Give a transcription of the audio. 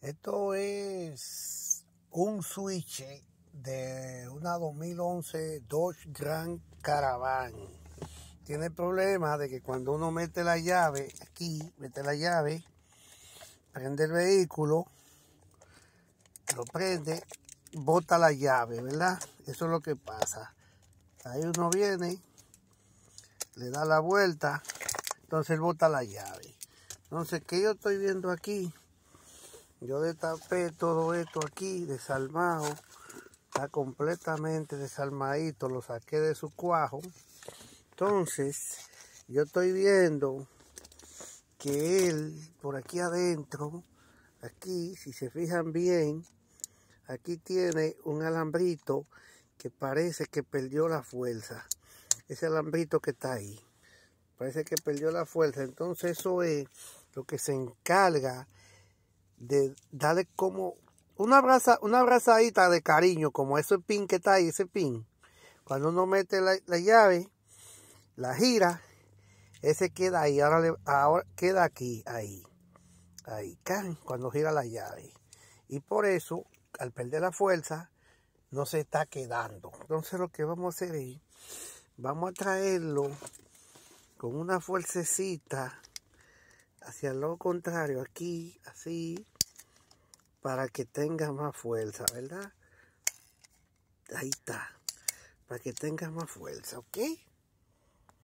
Esto es un switch de una 2011 Dodge Grand Caravan. Tiene el problema de que cuando uno mete la llave aquí, mete la llave, prende el vehículo, lo prende, bota la llave, ¿verdad? Eso es lo que pasa. Ahí uno viene, le da la vuelta, entonces bota la llave. Entonces, ¿qué yo estoy viendo aquí? Yo destapé todo esto aquí, desalmado. Está completamente desalmadito. Lo saqué de su cuajo. Entonces, yo estoy viendo que él, por aquí adentro, aquí, si se fijan bien, aquí tiene un alambrito que parece que perdió la fuerza. Ese alambrito que está ahí. Parece que perdió la fuerza. Entonces eso es lo que se encarga de darle como una abraza, una abrazadita de cariño, como ese pin que está ahí, ese pin. Cuando uno mete la, llave, la gira, ese queda ahí, ahora, ahora queda aquí, ahí, ahí, cuando gira la llave. Y por eso, al perder la fuerza, no se está quedando. Entonces lo que vamos a hacer es, vamos a traerlo con una fuercecita hacia lo contrario, aquí, así, para que tenga más fuerza, ¿verdad? Ahí está, para que tenga más fuerza, ¿ok?